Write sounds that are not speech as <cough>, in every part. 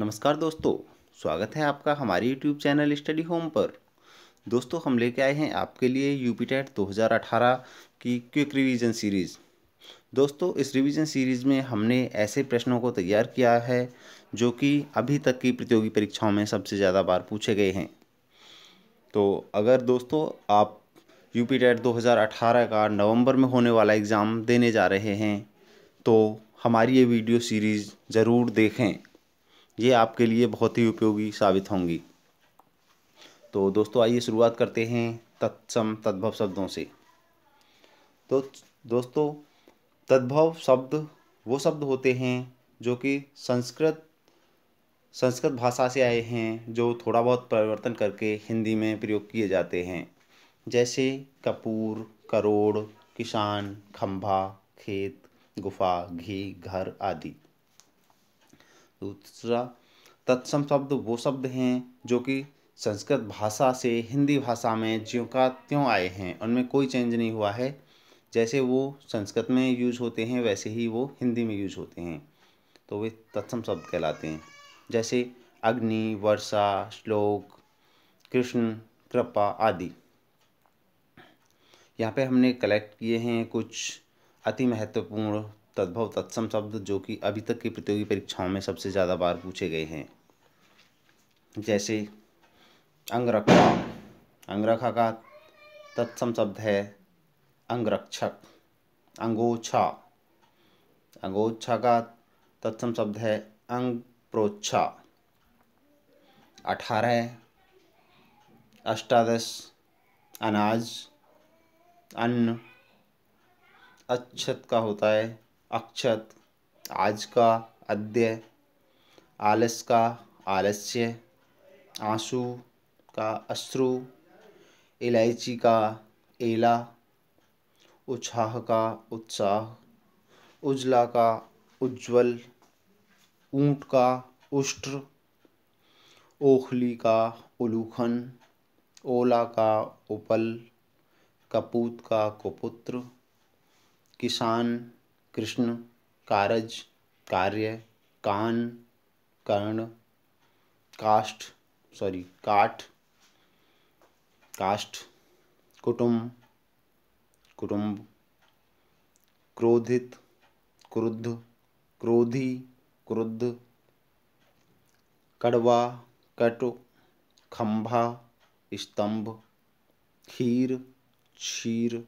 नमस्कार दोस्तों स्वागत है आपका हमारे यूट्यूब चैनल स्टडी होम पर दोस्तों हम लेके आए हैं आपके लिए यूपी टेट दो की क्विक रिवीजन सीरीज़ दोस्तों इस रिवीजन सीरीज़ में हमने ऐसे प्रश्नों को तैयार किया है जो कि अभी तक की प्रतियोगी परीक्षाओं में सबसे ज़्यादा बार पूछे गए हैं तो अगर दोस्तों आप यूपी टेट 2018 का नवम्बर में होने वाला एग्ज़ाम देने जा रहे हैं तो हमारी ये वीडियो सीरीज़ ज़रूर देखें ये आपके लिए बहुत ही उपयोगी साबित होंगी तो दोस्तों आइए शुरुआत करते हैं तत्सम तद्भव शब्दों से तो दोस्तों तद्भव शब्द वो शब्द होते हैं जो कि संस्कृत संस्कृत भाषा से आए हैं जो थोड़ा बहुत परिवर्तन करके हिंदी में प्रयोग किए जाते हैं जैसे कपूर करोड़ किसान खंभा खेत गुफा घी घर आदि दूसरा तत्सम शब्द वो शब्द हैं जो कि संस्कृत भाषा से हिंदी भाषा में ज्यों का त्यों आए हैं उनमें कोई चेंज नहीं हुआ है जैसे वो संस्कृत में यूज होते हैं वैसे ही वो हिंदी में यूज होते हैं तो वे तत्सम शब्द कहलाते हैं जैसे अग्नि वर्षा श्लोक कृष्ण कृपा आदि यहाँ पे हमने कलेक्ट किए हैं कुछ अति महत्वपूर्ण तद्भव तत्सम शब्द जो कि अभी तक की प्रतियोगी परीक्षाओं में सबसे ज़्यादा बार पूछे गए हैं जैसे अंगरक्षा अंगरखा का तत्सम शब्द है अंगरक्षक अंगोछा अंगोच्छा का तत्सम शब्द है अंग प्रोच्छा अठारह अष्टादश अनाज अन्न अच्छत का होता है अक्षत आज का अद्य आलस का आलस्य आंसू का अश्रु इलायची का एला उत्साह का उत्साह उजला का उज्जवल ऊंट का उष्ट्र ओखली का उलूखन ओला का उपल कपूत का कुपुत्र किसान कृष्ण कारज कार्य कान कर्ण काष्ठ सॉरी काठ काष्ठ कुटुंब कुटुंब क्रोधित क्रुद्ध क्रोधी क्रुद्ध कड़वा कटु खंभा स्तंभ खीर क्षीर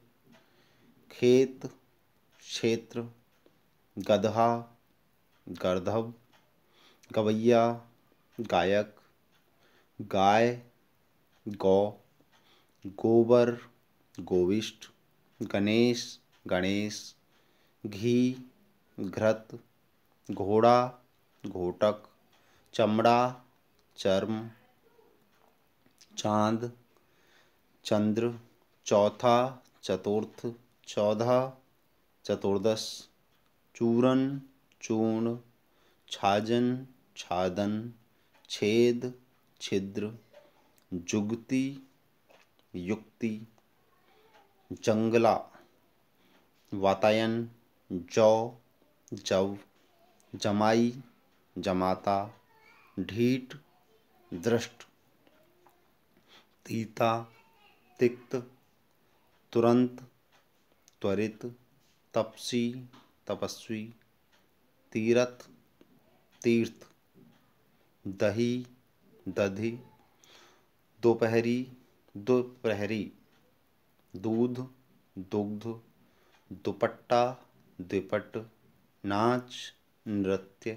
खेत क्षेत्र गधा गर्धव गवैया गायक गाय गौ गोबर गोविष्ठ गणेश गणेश घी घृत घोड़ा घोटक चमड़ा चर्म चांद चंद्र चौथा चतुर्थ चौदह चतुर्दश चूरन चूर्ण छाजन छादन छेद छिद्र जुगति युक्ति जंगला वातायन जौ जव जमाई जमाता ढीठ दृष्ट तीता तिक्त तुरंत त्वरित तपसी तपस्वी तीरथ तीर्थ दही दधि दोपहरी दोपहरी दूध दुग्ध दुपट्टा द्विपट नाच नृत्य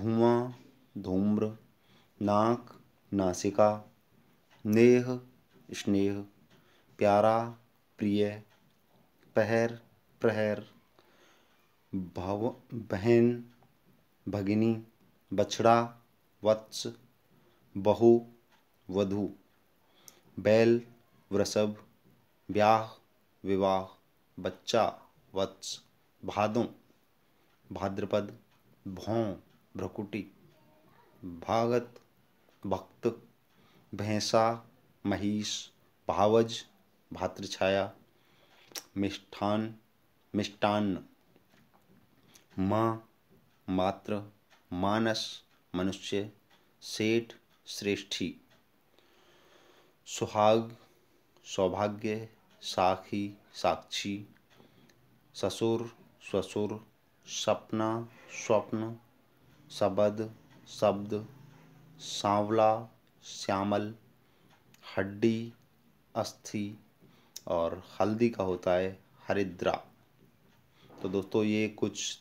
धुआं धूम्र नाक नासिका नेह स्नेह प्यारा प्रिय पहर प्रहर भाव बहन भगिनी बछड़ा वत्स बहु वधु बैल वृषभ ब्याह विवाह बच्चा वत्स भादों भाद्रपद भौं भ्रकुटी भागत भक्त भैंसा महिष भावज भातृछाया मिष्ठान मिष्टान्न माँ मात्र मानस मनुष्य सेठ श्रेष्ठी सुहाग सौभाग्य साखी साक्षी ससुर ससुर सपना स्वप्न शबद शब्द सांवला श्यामल हड्डी अस्थि और हल्दी का होता है हरिद्रा तो दोस्तों ये कुछ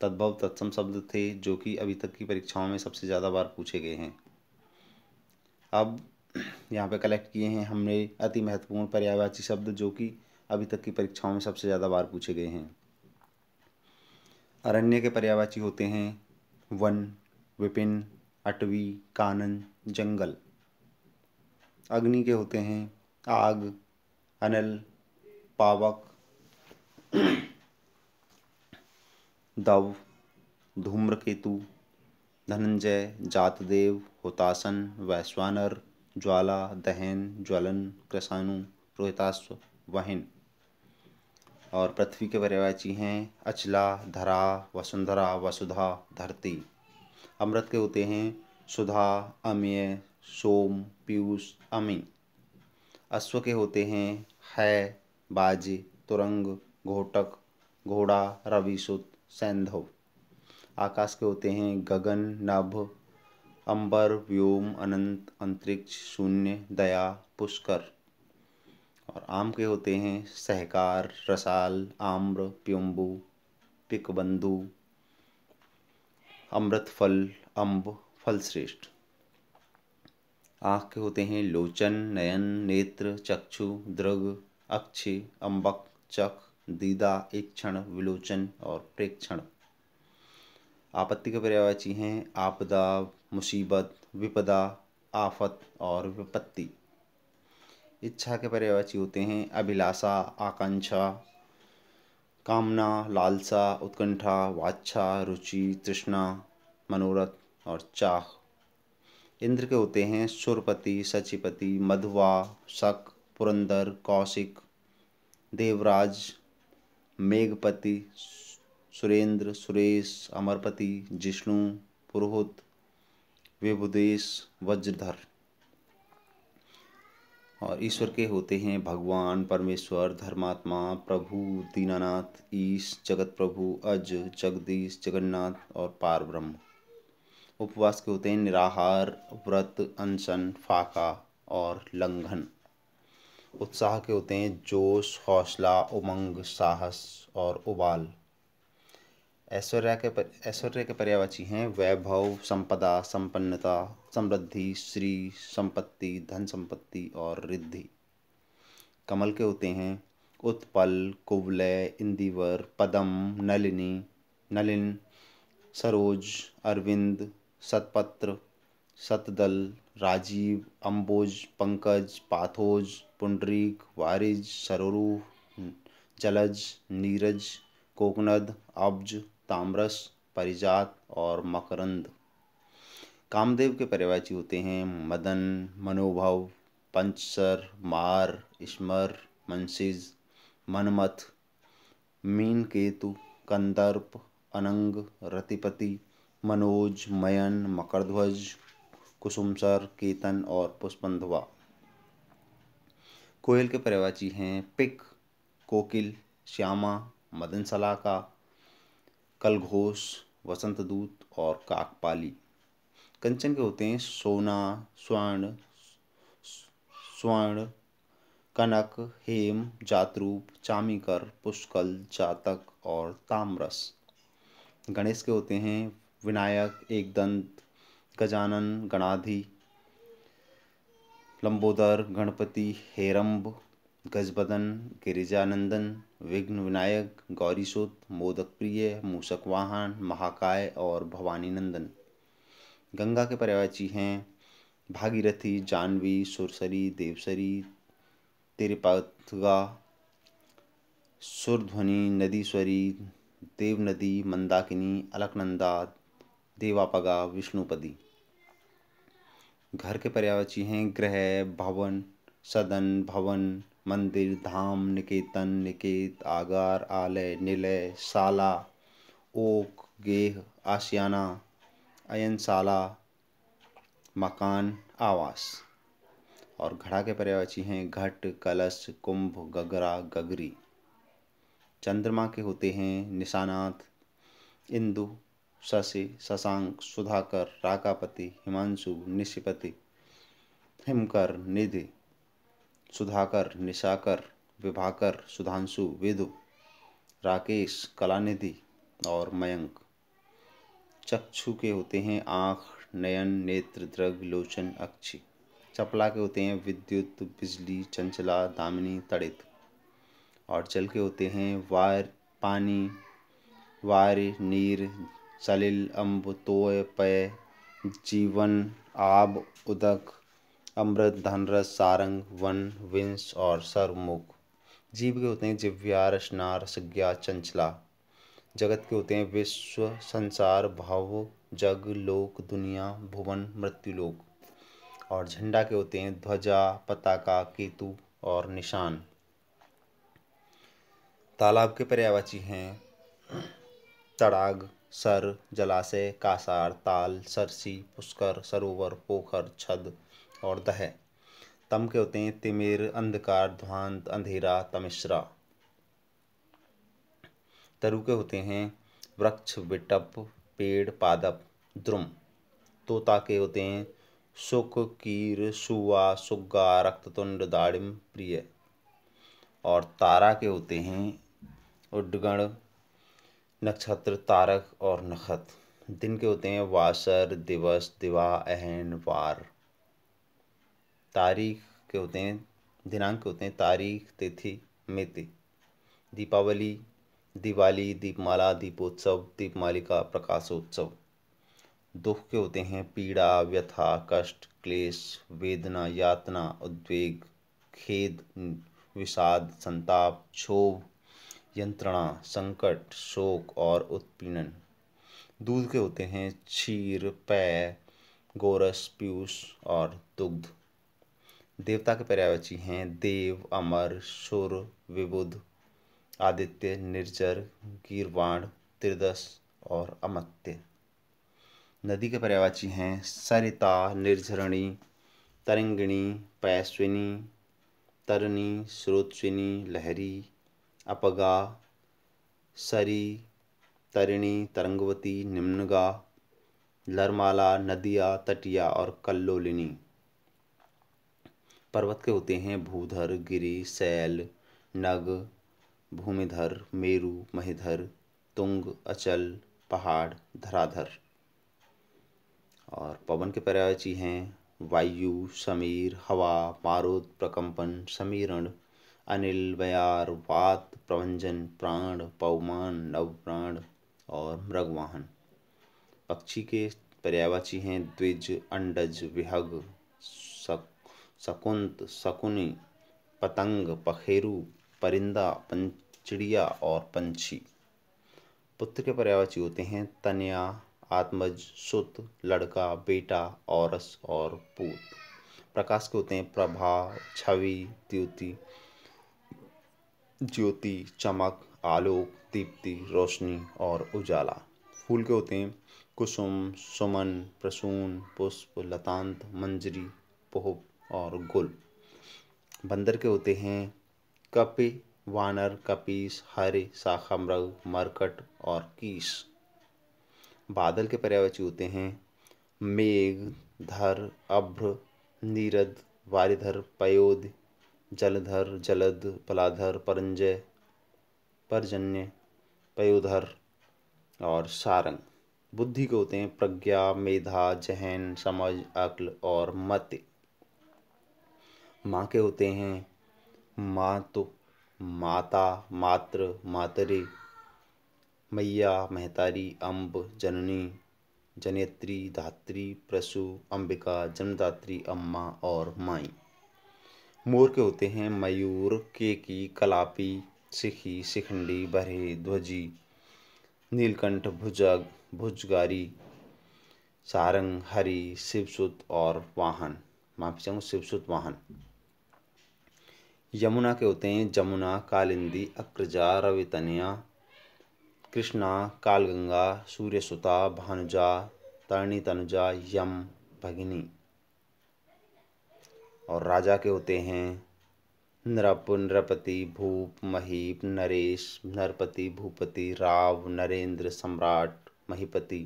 तद्भव तत्सम शब्द थे जो कि अभी तक की परीक्षाओं में सबसे ज़्यादा बार पूछे गए हैं अब यहाँ पे कलेक्ट किए हैं हमने अति महत्वपूर्ण पर्यायवाची शब्द जो कि अभी तक की परीक्षाओं में सबसे ज़्यादा बार पूछे गए हैं अरण्य के पर्यायवाची होते हैं वन विपिन अटवी कानन जंगल अग्नि के होते हैं आग अनल पावक दव धूम्रकेतु धनंजय जातदेव होतासन वैश्वानर ज्वाला दहन ज्वलन कृषाणु रोहिताश्व वहिन और पृथ्वी के पर्यावाची हैं अचला धरा वसुंधरा वसुधा धरती अमृत के होते हैं सुधा अमय सोम पीयूष अमी अश्व के होते हैं है बाज तुरंग घोटक घोड़ा रविसुत सैंधव आकाश के होते हैं गगन नभ अंबर व्योम अनंत अंतरिक्ष शून्य दया पुष्कर और आम के होते हैं सहकार रसाल आम्र प्यम्बु पिकबंधु अमृत फल अम्ब फलश्रेष्ठ आँख के होते हैं लोचन नयन नेत्र चक्षु दृग अक्ष अम्बक चक दीदा एक क्षण विलोचन और प्रेक्षण आपत्ति के पर्यायवाची हैं आपदा मुसीबत विपदा आफत और विपत्ति इच्छा के पर्यायवाची होते हैं अभिलाषा आकांक्षा कामना लालसा उत्कंठा वाच्छा रुचि तृष्णा मनोरथ और चाह इंद्र के होते हैं सुरपति सचिपति मधुआ शक पुरंदर कौशिक देवराज मेघपति सुरेंद्र सुरेश अमरपति जिष्णु पुरोहित विभुदेश वज्रधर और ईश्वर के होते हैं भगवान परमेश्वर धर्मात्मा प्रभु दीनानाथ ईश जगत प्रभु अज जगदीश जगन्नाथ और पार ब्रह्म उपवास के होते हैं निराहार व्रत अनशन फाका और लंघन उत्साह के होते हैं जोश हौसला उमंग साहस और उबाल ऐश्वर्या के ऐश्वर्य के पर्यावाची हैं वैभव संपदा संपन्नता समृद्धि श्री संपत्ति धन संपत्ति और रिद्धि कमल के होते हैं उत्पल कुवलय इंदिवर पदम नलिनी नलिन सरोज अरविंद सतपत्र सतदल राजीव अंबोज पंकज पाथोज पुंडरीक वारिज सरोरूह जलज नीरज कोकनद अब्ज ताम्रस परिजात और मकरंद कामदेव के पर्यायवाची होते हैं मदन मनोभव पंचसर मार स्मर मनसिज मनमथ मीन केतु कंदर्प अनंग रतिपति मनोज मयन मकरध्वज कुसुमसर केतन और पुष्पंधवा कोयल के परिवाची हैं पिक कोकिल श्यामा मदन सलाका कलघोष वसंत दूत और काकपाली कंचन के होते हैं सोना स्वर्ण स्वर्ण कनक हेम जातरूप चामीकर पुष्कल जातक और तामरस गणेश के होते हैं विनायक एकदंत गजानन गणाधि लंबोदर गणपति हेरम्ब गजबदन गिरिजानंदन विघ्न विनायक गौरीसुत मोदक प्रिय मूसक वाहन महाकाय और भवानी नंदन गंगा के पर्यायवाची हैं भागीरथी जानवी सुरसरी देवसरी तिरपतगा सुरध्वनि नदीश्वरी देवनदी मंदाकिनी अलकनंदा देवापगा विष्णुपदी घर के पर्यावची हैं ग्रह भवन सदन भवन मंदिर धाम निकेतन निकेत आगार आलय निलय शाला ओक गेह आशियाना अयनशाला मकान आवास और घड़ा के पर्यावची हैं घट कलश कुंभ गगरा गगरी चंद्रमा के होते हैं निशानाथ इंदु शशि शशांक सुधाकर राकापति हिमांशु निशिपति हिमकर निधि सुधाकर निशाकर विभाकर सुधांशु वेदु राकेश कलानिधि और मयंक चक्षु के होते हैं आँख नयन नेत्र द्रग लोचन अक्षी चपला के होते हैं विद्युत बिजली चंचला दामिनी तड़ित और जल के होते हैं वायर पानी वायर नीर सलिल अम्ब तोय पय जीवन आब उदक अमृत धनरस सारंग वन विंस और सर्वमुख जीव के होते हैं जिव्या रचना रसज्ञा चंचला जगत के होते हैं विश्व संसार भाव जग लोक दुनिया भुवन मृत्युलोक और झंडा के होते हैं ध्वजा पताका केतु और निशान तालाब के पर्यावाची हैं <clears throat> तड़ाग सर जलाशय कासार ताल सरसी पुष्कर सरोवर पोखर छद और दह तम के होते हैं तिमिर अंधकार ध्वांत अंधेरा तमिश्रा तरु के होते हैं वृक्ष विटप पेड़ पादप द्रुम तोता के होते हैं सुख कीर सुवा सुग्गा रक्ततुंड दाड़िम प्रिय और तारा के होते हैं उड्गण नक्षत्र तारक और नखत दिन के होते हैं वासर दिवस दिवा अहन वार तारीख के होते हैं दिनांक के होते हैं तारीख तिथि मिति दीपावली दिवाली दीपमाला दीपोत्सव दीपमालिका प्रकाशोत्सव दुख के होते हैं पीड़ा व्यथा कष्ट क्लेश वेदना यातना उद्वेग खेद विषाद संताप क्षोभ यंत्रणा संकट शोक और उत्पीड़न दूध के होते हैं क्षीर पै गोरस पीयूष और दुग्ध देवता के पर्यायवाची हैं देव अमर सुर विबुध आदित्य निर्जर गिरवाण त्रिदस और अमत्य नदी के पर्यायवाची हैं सरिता निर्झरणी तरंगिणी पैश्विनी तरनी स्रोतस्विनी लहरी अपगा सरी तरिणी तरंगवती निम्नगा लरमाला नदिया तटिया और कल्लोलिनी पर्वत के होते हैं भूधर गिरी सैल नग भूमिधर मेरु महिधर तुंग अचल पहाड़ धराधर और पवन के पर्यायची हैं वायु समीर हवा मारुद प्रकंपन समीरण अनिल व्यार वात प्रवंजन प्राण पवमान नवप्राण और मृगवाहन पक्षी के पर्यावाची हैं द्विज अंडज विहग सक शकुंत शकुनी पतंग पखेरु परिंदा पंचड़िया और पंछी पुत्र के पर्यावाची होते हैं तनिया आत्मज सुत लड़का बेटा औरस और पूत प्रकाश के होते हैं प्रभा छवि द्युति ज्योति चमक आलोक दीप्ति रोशनी और उजाला फूल के होते हैं कुसुम सुमन प्रसून पुष्प लतांत मंजरी पोहप और गुल बंदर के होते हैं कपि वानर कपीस हरे मृग मरकट और कीस बादल के पर्यावची होते हैं मेघ धर अभ्र नीरद वारिधर पयोध जलधर जलद पलाधर परंजय परजन्य पयोधर और सारंग बुद्धि के होते हैं प्रज्ञा मेधा जहन समझ अक्ल और मत माँ के होते हैं मातु तो माता मात्र मातरे मैया महतारी अम्ब जननी जनेत्री धात्री प्रसु अंबिका जन्मदात्री अम्मा और माई मोर के होते हैं मयूर केकी कलापी सिखी सिखंडी बरे ध्वजी नीलकंठ भुजग भुजगारी सारंग हरी शिवसुत और वाहन माफी चाहूँ शिवसुत वाहन यमुना के होते हैं जमुना कालिंदी अक्रजा रवितनिया कृष्णा कालगंगा सूर्यसुता भानुजा तरणी तनुजा यम भगिनी और राजा के होते हैं नृप नृपति भूप महीप नरेश नरपति भूपति राव नरेंद्र सम्राट महीपति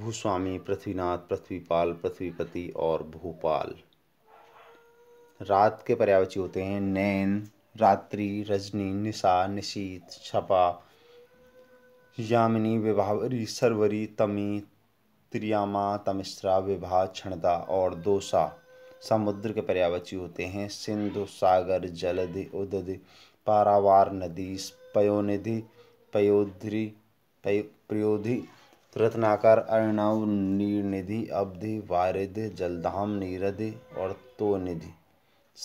भूस्वामी पृथ्वीनाथ पृथ्वीपाल पृथ्वीपति और भूपाल रात के पर्यावची होते हैं नैन रात्रि रजनी निशा निशीत छपा यामिनी विभावरी सर्वरी तमी त्रियामा तमिश्रा विभा छणदा और दोसा समुद्र के पर्यावची होते हैं सिंधु सागर जलधि उदधि पारावार नदी पयोनिधि पयोधि प्रयोधि रत्नाकर अर्णव नीरनिधि अवधि वारिधि जलधाम नीरधि और तो निधि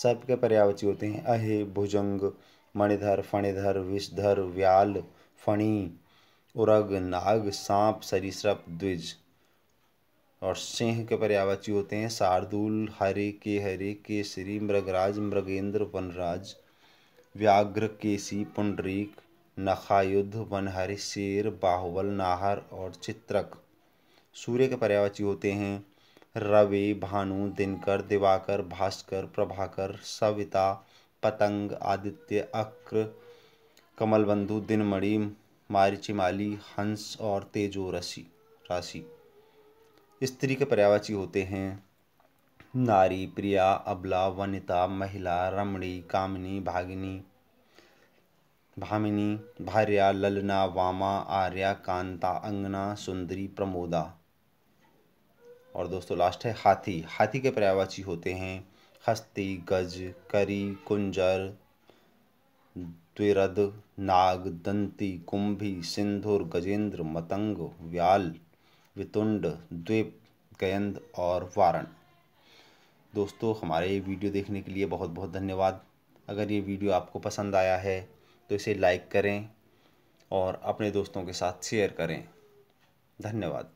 सब के पर्यावची होते हैं अहे भुजंग मणिधर फणिधर विषधर व्याल फणी उरग नाग सांप सरीसृप द्विज और सिंह के पर्यावाची होते हैं शार्दुल हरे के हरे केसरी मृगराज मृगेंद्र वनराज व्याघ्र केसी पुंडरीक नखायुद्ध वनहरि शेर बाहुबल नाहर और चित्रक सूर्य के पर्यावाची होते हैं रवि भानु दिनकर दिवाकर भास्कर प्रभाकर सविता पतंग आदित्य अक्र कमलबंधु दिनमणि मारिचिमाली हंस और तेजो राशि स्त्री के पर्यायवाची होते हैं नारी प्रिया अबला वनिता महिला रमणी कामिनी भागिनी भामिनी भार्या ललना वामा आर्या कांता अंगना सुंदरी प्रमोदा और दोस्तों लास्ट है हाथी हाथी के पर्यायवाची होते हैं हस्ती गज करी कुंजर द्विरद नाग दंती कुंभी सिंधुर गजेंद्र मतंग व्याल वितुंड द्वीप गयंद और वारण दोस्तों हमारे ये वीडियो देखने के लिए बहुत बहुत धन्यवाद अगर ये वीडियो आपको पसंद आया है तो इसे लाइक करें और अपने दोस्तों के साथ शेयर करें धन्यवाद